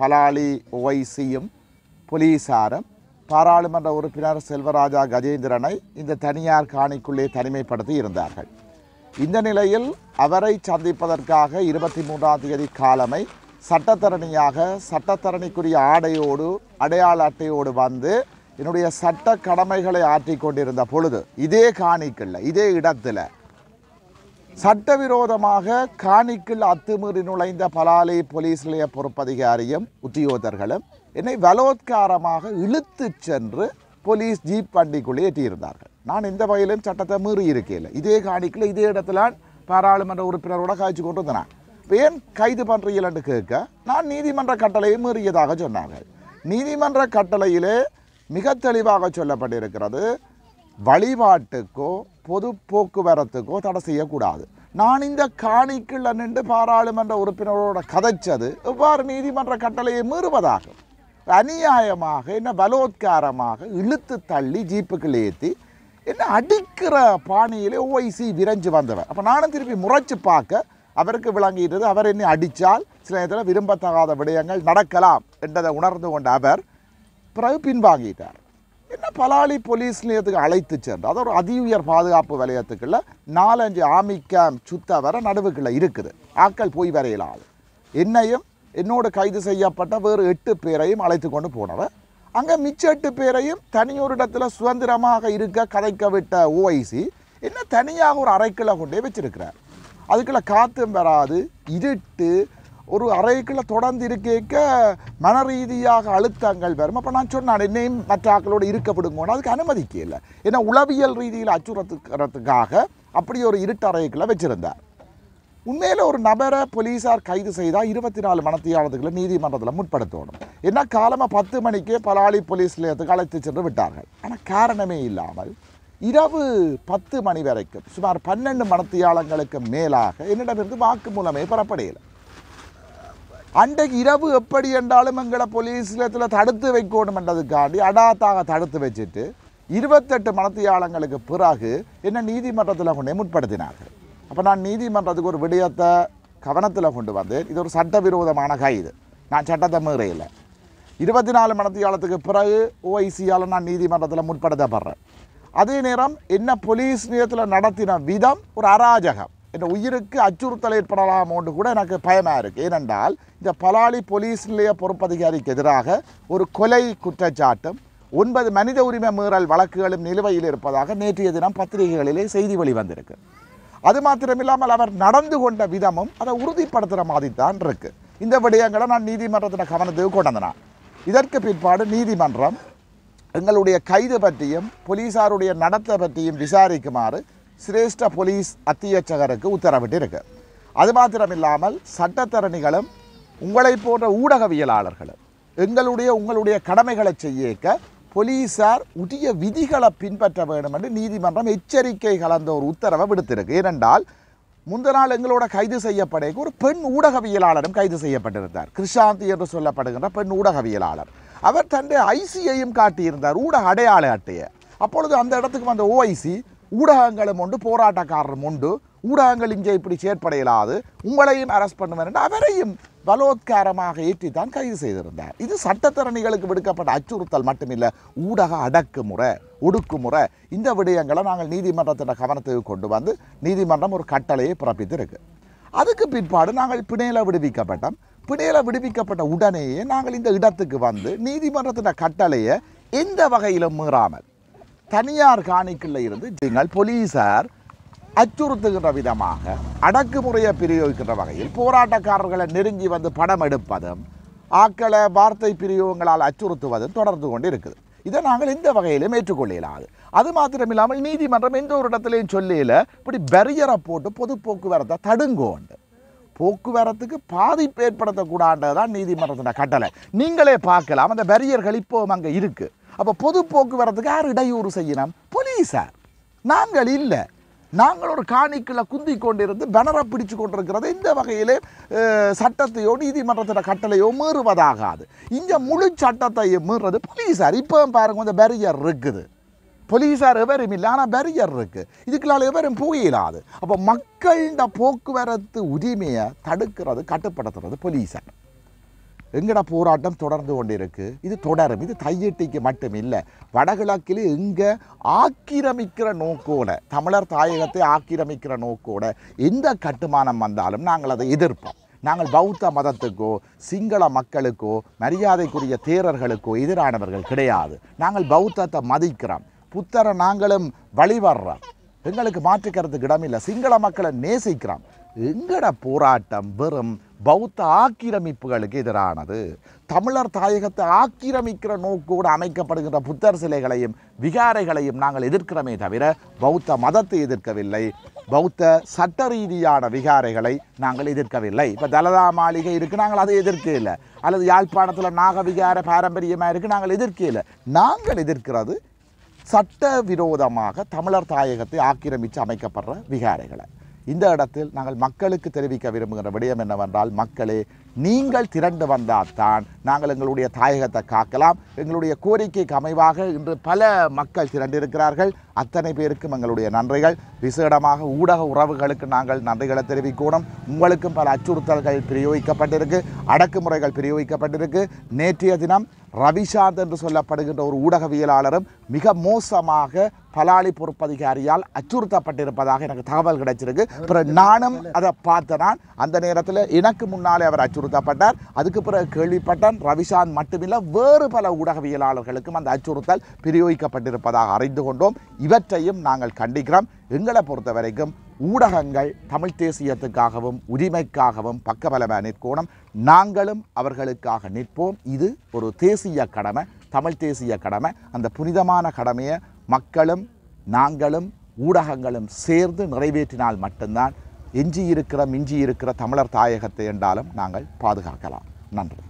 பலாலி ஒய்சியும் போலீசாரும் பாராளுமன்ற உறுப்பினர் செல்வராஜா கஜேந்திரனை இந்த தனியார் காணிக்குள்ளே தனிமைப்படுத்தி இருந்தார்கள் இந்த நிலையில் அவரை சந்திப்பதற்காக இருபத்தி மூன்றாம் தேதி காலமை சட்டத்தரணியாக சட்டத்தரணிக்குரிய ஆடையோடு அடையாள அட்டையோடு வந்து என்னுடைய சட்ட கடமைகளை ஆற்றிக்கொண்டிருந்த பொழுது இதே காணிக்கல்ல இதே இடத்துல சட்டவிரோதமாக காணிக்கில் அத்துமீறி நுழைந்த பலாலி போலீஸ் நிலைய பொறுப்பதிகாரியும் உத்தியோகர்களும் என்னை வலோத்காரமாக இழுத்து சென்று போலீஸ் ஜீப் வண்டிக்குள்ளே ஏற்றியிருந்தார்கள் நான் இந்த வகையிலும் சட்டத்தை மீறி இருக்கையில் இதே காணிக்கில் இதே இடத்துல பாராளுமன்ற உறுப்பினரோட காய்ச்சி கொண்டு இருந்தேன் ஏன் கைது என்று கேட்க நான் நீதிமன்ற கட்டளையை மீறியதாக சொன்னார்கள் நீதிமன்ற கட்டளையிலே மிக தெளிவாக சொல்லப்பட்டிருக்கிறது வழிபாட்டுக்கோ பொது போக்குவரத்துக்கோ தடை செய்யக்கூடாது நான் இந்த காணிக்குள்ள நின்று பாராளுமன்ற உறுப்பினரோட கதைச்சது எவ்வாறு நீதிமன்ற கட்டளையை மீறுவதாகும் அநியாயமாக என்ன பலோத்காரமாக இழுத்து தள்ளி ஜீப்புக்கள் ஏற்றி என்ன அடிக்கிற பாணியிலே ஓஐசி விரைஞ்சு வந்தவர் அப்போ நானும் திருப்பி முறைச்சு பார்க்க அவருக்கு விளங்கிட்டது அவர் என்னை அடித்தால் சில நேரத்தில் விரும்பத்தகாத விடயங்கள் நடக்கலாம் என்றதை உணர்ந்து கொண்ட அவர் பிறகு பின்வாங்கிட்டார் என்ன பலாலி போலீஸ் நிலையத்துக்கு அழைத்து சேர்ந்து அதோட ஒரு உயர் பாதுகாப்பு வலயத்துக்குள்ள நாலஞ்சு ஆமி கேம் சுத்த வர நடுவுக்குள்ளே இருக்குது ஆக்கள் போய் வரையலாம் என்னையும் என்னோடு கைது செய்யப்பட்ட வேறு எட்டு பேரையும் அழைத்து கொண்டு போனவர் அங்கே மிச்ச எட்டு பேரையும் தனியொரு இடத்துல சுதந்திரமாக இருக்க கதைக்க விட்ட ஓஐசி என்ன தனியாக ஒரு அரைக்கில் கொண்டே வச்சிருக்கிறார் அதுக்குள்ளே காற்றும் வராது இருட்டு ஒரு அறைக்குள்ளே தொடர்ந்து இருக்க மன ரீதியாக அழுத்தங்கள் வரும் அப்போ நான் சொன்னேன் என்னையும் மற்ற ஆக்களோடு இருக்கப்படுங்கன்னு அதுக்கு அனுமதிக்கல இல்லை ஏன்னா உளவியல் ரீதியில் அச்சுறுத்துக்கிறதுக்காக அப்படி ஒரு இருட்டு அறைக்குள்ள வச்சுருந்தார் உண்மையில் ஒரு நபரை போலீஸார் கைது செய்தால் இருபத்தி நாலு மணத்தியானதுக்குள்ள நீதிமன்றத்தில் முற்படுத்தணும் ஏன்னா காலமாக பத்து மணிக்கே பலாளி போலீஸ் நிலையத்துக்கு அழைத்து சென்று விட்டார்கள் ஆனால் காரணமே இல்லாமல் இரவு பத்து மணி வரைக்கும் சுமார் பன்னெண்டு மணத்தியாளங்களுக்கு மேலாக என்னிடமிருந்து வாக்கு மூலமே பெறப்படையில்லை அன்றைக்கு இரவு எப்படி என்றாலும் எங்களை நிலையத்தில் தடுத்து வைக்கணுமென்றதுக்காண்டி அடாத்தாக தடுத்து வச்சுட்டு இருபத்தெட்டு மனத்தியாளங்களுக்கு பிறகு என்ன நீதிமன்றத்தில் கொண்டு முற்படுத்தினார்கள் அப்போ நான் நீதிமன்றத்துக்கு ஒரு விடயத்தை கவனத்தில் கொண்டு வந்தேன் இது ஒரு சட்டவிரோதமான கைது நான் சட்டத்தை மீறையில் இருபத்தி நாலு மனத்தியாளத்துக்கு பிறகு ஓஐசியால் நான் நீதிமன்றத்தில் முற்படுத்தப்படுறேன் அதே நேரம் என்ன போலீஸ் நிலையத்தில் நடத்தின விதம் ஒரு அராஜகம் என் உயிருக்கு அச்சுறுத்தல் ஏற்படலாமோன்று கூட எனக்கு பயமாக இருக்குது ஏனென்றால் இந்த பலாலி போலீஸ் நிலைய பொறுப்பதிகாரிக்கு எதிராக ஒரு கொலை குற்றச்சாட்டும் ஒன்பது மனித உரிமை மீறல் வழக்குகளும் நிலுவையில் இருப்பதாக நேற்றைய தினம் பத்திரிகைகளிலே செய்தி வெளிவந்திருக்கு அது மாத்திரமில்லாமல் அவர் நடந்து கொண்ட விதமும் அதை உறுதிப்படுத்துகிற மாதிரி தான் இருக்குது இந்த விடயங்களை நான் நீதிமன்றத்தில் கவனத்துக்கு கொண்டு வந்தேன் இதற்கு பிற்பாடு நீதிமன்றம் எங்களுடைய கைது பற்றியும் போலீஸாருடைய நடத்தை பற்றியும் விசாரிக்குமாறு சிரேஷ்ட போலீஸ் அத்தியட்சகருக்கு உத்தரவிட்டிருக்கு அது மாத்திரமில்லாமல் சட்டத்தரணிகளும் உங்களை போன்ற ஊடகவியலாளர்களும் எங்களுடைய உங்களுடைய கடமைகளை செய்யக்க போலீஸார் உரிய விதிகளை பின்பற்ற வேண்டும் என்று நீதிமன்றம் எச்சரிக்கை கலந்த ஒரு உத்தரவை விடுத்திருக்கு ஏனென்றால் முந்த நாள் எங்களோட கைது செய்யப்பட ஒரு பெண் ஊடகவியலாளரும் கைது செய்யப்பட்டிருந்தார் கிருஷாந்தி என்று சொல்லப்படுகின்ற பெண் ஊடகவியலாளர் அவர் தன்னுடைய ஐசியையும் காட்டியிருந்தார் ஊடக அடையாள அட்டையை அப்பொழுது அந்த இடத்துக்கு வந்த ஓஐசி ஊடகங்களும் உண்டு போராட்டக்காரரும் உண்டு ஊடகங்கள் இங்கே இப்படி செயற்படையலாது உங்களையும் அரெஸ்ட் பண்ணுவேன் என்று அவரையும் பலோத்காரமாக ஏற்றித்தான் கைது செய்திருந்தார் இது சட்டத்தரணிகளுக்கு விடுக்கப்பட்ட அச்சுறுத்தல் மட்டுமில்லை ஊடக அடக்குமுறை ஒடுக்குமுறை இந்த விடயங்களை நாங்கள் நீதிமன்றத்தின் கவனத்துக்கு கொண்டு வந்து நீதிமன்றம் ஒரு கட்டளையை பிறப்பித்திருக்கு அதுக்கு பிற்பாடு நாங்கள் பிணையில விடுவிக்கப்பட்டோம் பிணையில விடுவிக்கப்பட்ட உடனேயே நாங்கள் இந்த இடத்துக்கு வந்து நீதிமன்றத்தின் கட்டளையை எந்த வகையிலும் மீறாமல் தனியார் காணிக்குள்ளே இருந்து நீங்கள் போலீஸார் அச்சுறுத்துகின்ற விதமாக அடக்குமுறையை பிரயோகிக்கின்ற வகையில் போராட்டக்காரர்களை நெருங்கி வந்து படம் எடுப்பதும் ஆக்களை வார்த்தை பிரியோகங்களால் அச்சுறுத்துவதும் தொடர்ந்து கொண்டு இருக்குது இதை நாங்கள் எந்த வகையிலும் ஏற்றுக்கொள்ள இயலாது அது மாத்திரம் இல்லாமல் நீதிமன்றம் எந்த ஒரு இடத்துலையும் சொல்லியில் இப்படி பரியரை போட்டு பொது போக்குவரத்தை தடுங்கோண்டு போக்குவரத்துக்கு பாதிப்பு ஏற்படுத்தக்கூடாண்டது நீதிமன்றத்தின கட்டளை நீங்களே பார்க்கலாம் அந்த பரியர்கள் இப்போவும் அங்கே இருக்குது அப்போ பொது போக்குவரத்துக்கு யார் இடையூறு செய்யணும் போலீஸார் நாங்கள் இல்லை நாங்கள் ஒரு காணிக்கில் குந்தி கொண்டிருந்து பெனரை பிடிச்சு கொண்டிருக்கிறது இந்த வகையிலே சட்டத்தையோ நீதிமன்றத்தோட கட்டளையோ மீறுவதாகாது இங்கே முழு சட்டத்தை மீறுறது போலீஸார் இப்போ பாருங்க கொஞ்சம் பேரியர் இருக்குது போலீஸார் எவரும் இல்லை ஆனால் பேரியர் இருக்குது இதுக்குள்ளால் எவரும் போயிடாது அப்போ மக்கள்கிட்ட போக்குவரத்து உரிமையை தடுக்கிறது கட்டுப்படுத்துறது போலீஸார் எங்கடா போராட்டம் தொடர்ந்து கொண்டிருக்கு இது தொடரும் இது தையீட்டிக்கு மட்டும் இல்லை வடகிழக்கில் இங்கே ஆக்கிரமிக்கிற நோக்கோட தமிழர் தாயகத்தை ஆக்கிரமிக்கிற நோக்கோட எந்த கட்டுமானம் வந்தாலும் நாங்கள் அதை எதிர்ப்போம் நாங்கள் பௌத்த மதத்துக்கோ சிங்கள மக்களுக்கோ மரியாதைக்குரிய தேரர்களுக்கோ எதிரானவர்கள் கிடையாது நாங்கள் பௌத்தத்தை மதிக்கிறோம் புத்தரை நாங்களும் வழிவர்றோம் எங்களுக்கு மாற்றிக்கிறதுக்கு இடமில்லை சிங்கள மக்களை நேசிக்கிறோம் எங்கட போராட்டம் வெறும் பௌத்த ஆக்கிரமிப்புகளுக்கு எதிரானது தமிழர் தாயகத்தை ஆக்கிரமிக்கிற நோக்கோடு அமைக்கப்படுகின்ற புத்தர் சிலைகளையும் விகாரைகளையும் நாங்கள் எதிர்க்கிறோமே தவிர பௌத்த மதத்தை எதிர்க்கவில்லை பௌத்த சட்ட ரீதியான விகாரைகளை நாங்கள் எதிர்க்கவில்லை இப்போ தலதா மாளிகை இருக்குது நாங்கள் அதை எதிர்க்கல அல்லது யாழ்ப்பாணத்தில் நாக விகார பாரம்பரியமாக இருக்குது நாங்கள் எதிர்க்கல நாங்கள் எதிர்க்கிறது சட்ட விரோதமாக தமிழர் தாயகத்தை ஆக்கிரமித்து அமைக்கப்படுற விகாரைகளை இந்த இடத்தில் நாங்கள் மக்களுக்கு தெரிவிக்க விரும்புகிற விடயம் என்னவென்றால் மக்களே நீங்கள் திரண்டு வந்தால் தான் நாங்கள் எங்களுடைய தாயகத்தை காக்கலாம் எங்களுடைய கோரிக்கைக்கு அமைவாக இன்று பல மக்கள் திரண்டிருக்கிறார்கள் அத்தனை பேருக்கும் எங்களுடைய நன்றிகள் விசேடமாக ஊடக உறவுகளுக்கு நாங்கள் நன்றிகளை தெரிவிக்கணும் உங்களுக்கும் பல அச்சுறுத்தல்கள் பிரயோகிக்கப்பட்டிருக்கு அடக்குமுறைகள் பிரயோகிக்கப்பட்டிருக்கு நேற்றைய தினம் ரவிசாந்த் என்று சொல்லப்படுகின்ற ஒரு ஊடகவியலாளரும் மிக மோசமாக பலாளி பொறுப்பதிகாரியால் அச்சுறுத்தப்பட்டிருப்பதாக எனக்கு தகவல் கிடைச்சிருக்கு நானும் அதை பார்த்தனான் அந்த நேரத்தில் எனக்கு முன்னாலே அவர் அச்சுறுத்த அச்சுறுத்தப்பட்டார் அதுக்கு பிறகு கேள்விப்பட்டான் ரவிசாந்த் மட்டுமில்லை வேறு பல ஊடகவியலாளர்களுக்கும் அந்த அச்சுறுத்தல் பிரயோகிக்கப்பட்டிருப்பதாக அறிந்து கொண்டோம் இவற்றையும் நாங்கள் கண்டிக்கிறோம் எங்களை பொறுத்த வரைக்கும் ஊடகங்கள் தமிழ் தேசியத்துக்காகவும் உரிமைக்காகவும் பக்கபலமாக நிற்கணும் நாங்களும் அவர்களுக்காக நிற்போம் இது ஒரு தேசிய கடமை தமிழ் தேசிய கடமை அந்த புனிதமான கடமையை மக்களும் நாங்களும் ஊடகங்களும் சேர்ந்து நிறைவேற்றினால் மட்டும்தான் எஞ்சியிருக்கிற மிஞ்சியிருக்கிற தமிழர் தாயகத்தை என்றாலும் நாங்கள் பாதுகாக்கலாம் நன்றி